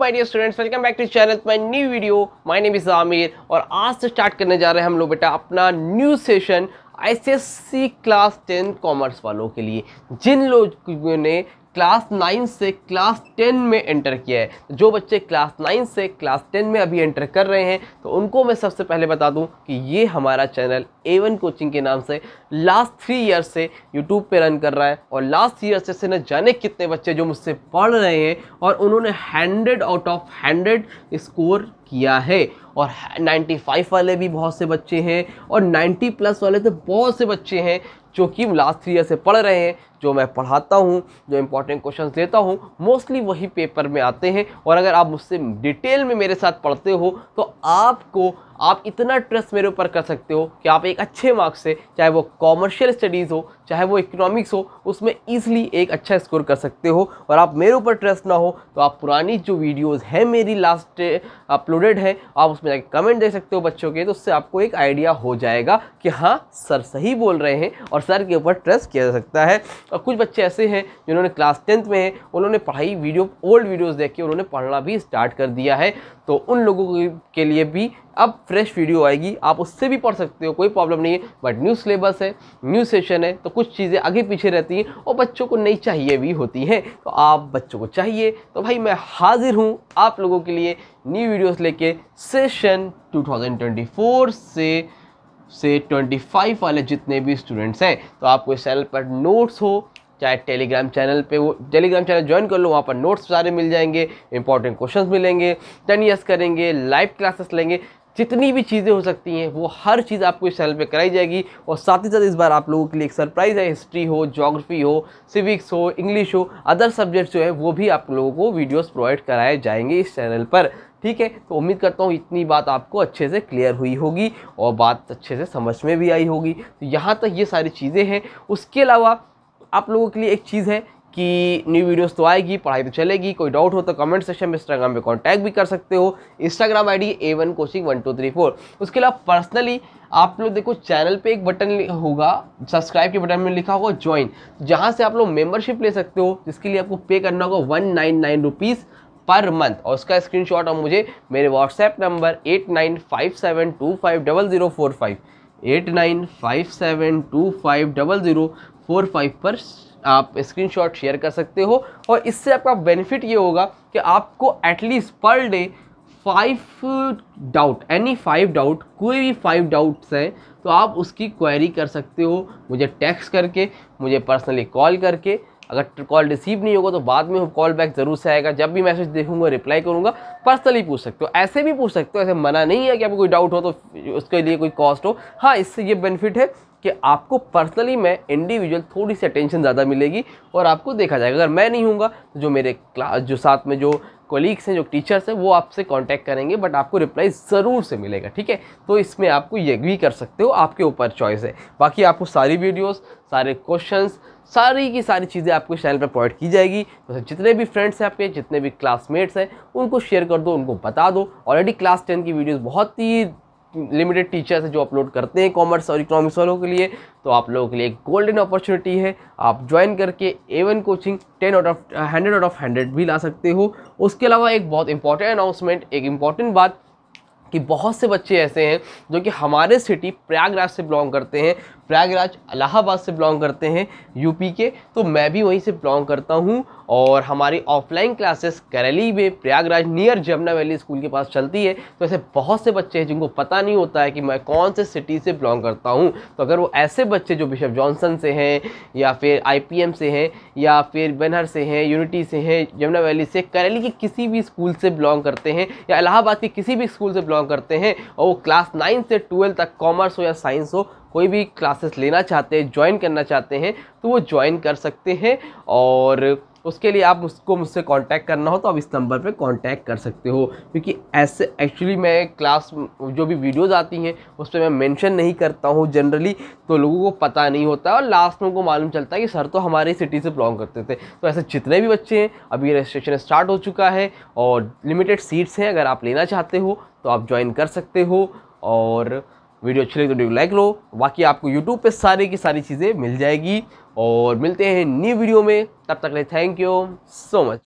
my dear students welcome back to channel my new video my name is Aamir और आज से start करने जा रहे हैं हम लोग बेटा अपना new session ICSC class ten commerce वालों के लिए जिन लोगों ने क्लास नाइन से क्लास टेन में एंटर किया है जो बच्चे क्लास नाइन से क्लास टेन में अभी एंटर कर रहे हैं तो उनको मैं सबसे पहले बता दूं कि ये हमारा चैनल ए वन कोचिंग के नाम से लास्ट थ्री ईयर से यूट्यूब पे रन कर रहा है और लास्ट ईयर से न जाने कितने बच्चे जो मुझसे पढ़ रहे हैं और उन्होंने hundred out of hundred score किया है और 95 वाले भी बहुत से बच्चे हैं और 90 प्लस वाले तो बहुत से बच्चे हैं जो कि लास्ट थ्री ईयर से पढ़ रहे हैं जो मैं पढ़ाता हूँ जो इंपॉर्टेंट क्वेश्चन देता हूँ मोस्टली वही पेपर में आते हैं और अगर आप मुझसे डिटेल में मेरे साथ पढ़ते हो तो आपको आप इतना ट्रस्ट मेरे ऊपर कर सकते हो कि आप एक अच्छे मार्क्स से चाहे वो कॉमर्शियल स्टडीज़ हो चाहे वो इकोनॉमिक्स हो उसमें ईजिली एक अच्छा स्कोर कर सकते हो और आप मेरे ऊपर ट्रस्ट ना हो तो आप पुरानी जो वीडियोज़ हैं मेरी लास्ट अपलोडेड है आप उसमें जाके कमेंट दे सकते हो बच्चों के तो उससे आपको एक आइडिया हो जाएगा कि हाँ सर सही बोल रहे हैं और सर के ऊपर ट्रस्ट किया जा सकता है और कुछ बच्चे ऐसे हैं जिन्होंने क्लास टेंथ में हैं उन्होंने पढ़ाई वीडियो ओल्ड वीडियोज़ देख के उन्होंने पढ़ना भी स्टार्ट कर दिया है तो उन लोगों के लिए भी अब फ्रेश वीडियो आएगी आप उससे भी पढ़ सकते हो कोई प्रॉब्लम नहीं है बट न्यू सिलेबस है न्यू सेशन है तो कुछ चीज़ें आगे पीछे रहती हैं और बच्चों को नहीं चाहिए भी होती हैं तो आप बच्चों को चाहिए तो भाई मैं हाजिर हूँ आप लोगों के लिए न्यू वीडियोज़ लेके सेशन फोर से से 25 वाले जितने भी स्टूडेंट्स हैं तो आपको इस चैनल पर नोट्स हो चाहे टेलीग्राम चैनल पे वो टेलीग्राम चैनल ज्वाइन कर लो वहाँ पर नोट्स सारे मिल जाएंगे इंपॉर्टेंट क्वेश्चंस मिलेंगे टेन ईयर्स करेंगे लाइव क्लासेस लेंगे जितनी भी चीज़ें हो सकती हैं वो हर चीज़ आपको इस चैनल पे कराई जाएगी और साथ ही साथ इस बार आप लोगों के लिए एक सरप्राइज़ है हिस्ट्री हो ज्योग्राफी हो सिविक्स हो इंग्लिश हो अदर सब्जेक्ट्स जो है वो भी आप लोगों को वीडियोस प्रोवाइड कराए जाएंगे इस चैनल पर ठीक है तो उम्मीद करता हूँ इतनी बात आपको अच्छे से क्लियर हुई होगी और बात अच्छे से समझ में भी आई होगी तो यहाँ तक ये सारी चीज़ें हैं उसके अलावा आप लोगों के लिए एक चीज़ है कि न्यू वीडियोस तो आएगी पढ़ाई तो चलेगी कोई डाउट हो तो कमेंट सेक्शन में इंस्टाग्राम पे कांटेक्ट भी कर सकते हो Instagram ID A one coaching one two three four उसके अलावा पर्सनली आप लोग देखो चैनल पे एक बटन होगा सब्सक्राइब के बटन में लिखा होगा ज्वाइन जहाँ से आप लोग मेम्बरशिप ले सकते हो जिसके लिए आपको पे करना होगा one nine nine rupees per month और उसका शॉट आप मुझे मेरे WhatsApp number eight nine five seven two five double zero four five eight nine five seven two five double zero four five पर आप स्क्रीनशॉट शेयर कर सकते हो और इससे आपका बेनिफिट ये होगा कि आपको at least per day five doubt any five doubt कोई भी फाइव डाउट्स हैं तो आप उसकी क्वेरी कर सकते हो मुझे टेक्स्ट करके मुझे पर्सनली कॉल करके अगर कॉल रिसीव नहीं होगा तो बाद में कॉल बैक जरूर से आएगा जब भी मैसेज देखूंगा रिप्लाई करूंगा पर्सनली पूछ सकते हो ऐसे भी पूछ सकते हो ऐसे मना नहीं है कि आपको कोई डाउट हो तो उसके लिए कोई कॉस्ट हो हाँ इससे ये बेनिफिट है कि आपको पर्सनली मैं इंडिविजुअल थोड़ी सी अटेंशन ज़्यादा मिलेगी और आपको देखा जाएगा अगर मैं नहीं हूँगा तो जो मेरे क्लास जो साथ में जो कोलीग्स हैं जो टीचर्स हैं वो आपसे कांटेक्ट करेंगे बट आपको रिप्लाई ज़रूर से मिलेगा ठीक है तो इसमें आपको ये भी कर सकते हो आपके ऊपर चॉइस है बाकी आपको सारी वीडियोस सारे क्वेश्चंस सारी की सारी चीज़ें आपको चैनल पर प्रोवाइड की जाएगी तो जितने भी फ्रेंड्स हैं आपके जितने भी क्लासमेट्स हैं उनको शेयर कर दो उनको बता दो ऑलरेडी क्लास टेन की वीडियोज़ बहुत ही लिमिटेड टीचर्स जो अपलोड करते हैं कॉमर्स और इकोनॉमिक्स वालों के लिए तो आप लोगों के लिए एक गोल्डन अपॉर्चुनिटी है आप ज्वाइन करके A one coaching ten out of hundred out of hundred भी ला सकते हो उसके अलावा एक बहुत इंपॉर्टेंट अनाउंसमेंट एक इम्पॉर्टेंट बात कि बहुत से बच्चे ऐसे हैं जो कि हमारे सिटी प्रयागराज से बिलोंग करते हैं प्रयागराज इलाहाबाद से बिलोंग करते हैं यूपी के तो मैं भी वहीं से बिलोंग करता हूँ और हमारी ऑफलाइन क्लासेस करेली में Prayagraj near Jamuna valley school के पास चलती है तो ऐसे बहुत से बच्चे हैं जिनको पता नहीं होता है कि मैं कौन से सिटी से बिलोंग करता हूँ तो अगर वो ऐसे बच्चे जो बिशप जॉनसन से हैं या फिर आई से हैं या फिर बनहर से हैं यूनिटी से हैं जमुना वैली से करेली के किसी भी स्कूल से बिलोंग करते हैं या इलाहाबाद के किसी भी स्कूल से बिलोंग करते हैं और वो क्लास नाइन से ट्वेल्व तक कॉमर्स हो या साइंस हो कोई भी क्लासेस लेना चाहते हैं ज्वाइन करना चाहते हैं तो वो ज्वाइन कर सकते हैं और उसके लिए आप उसको मुझसे कांटेक्ट करना हो तो आप इस नंबर पे कांटेक्ट कर सकते हो क्योंकि ऐसे एक्चुअली मैं क्लास जो भी वीडियोस आती हैं उस पर मैं मेंशन नहीं करता हूँ जनरली तो लोगों को पता नहीं होता और लास्ट में उनको मालूम चलता है कि सर तो हमारे सिटी से बिलोंग करते थे तो ऐसे जितने भी बच्चे हैं अभी रजिस्ट्रेशन स्टार्ट हो चुका है और लिमिटेड सीट्स हैं अगर आप लेना चाहते हो तो आप ज्वाइन कर सकते हो और वीडियो अच्छी लगी तो वीडियो लाइक लो बाकी आपको यूट्यूब पे सारी की सारी चीज़ें मिल जाएगी और मिलते हैं न्यू वीडियो में तब तक ले थैंक यू सो मच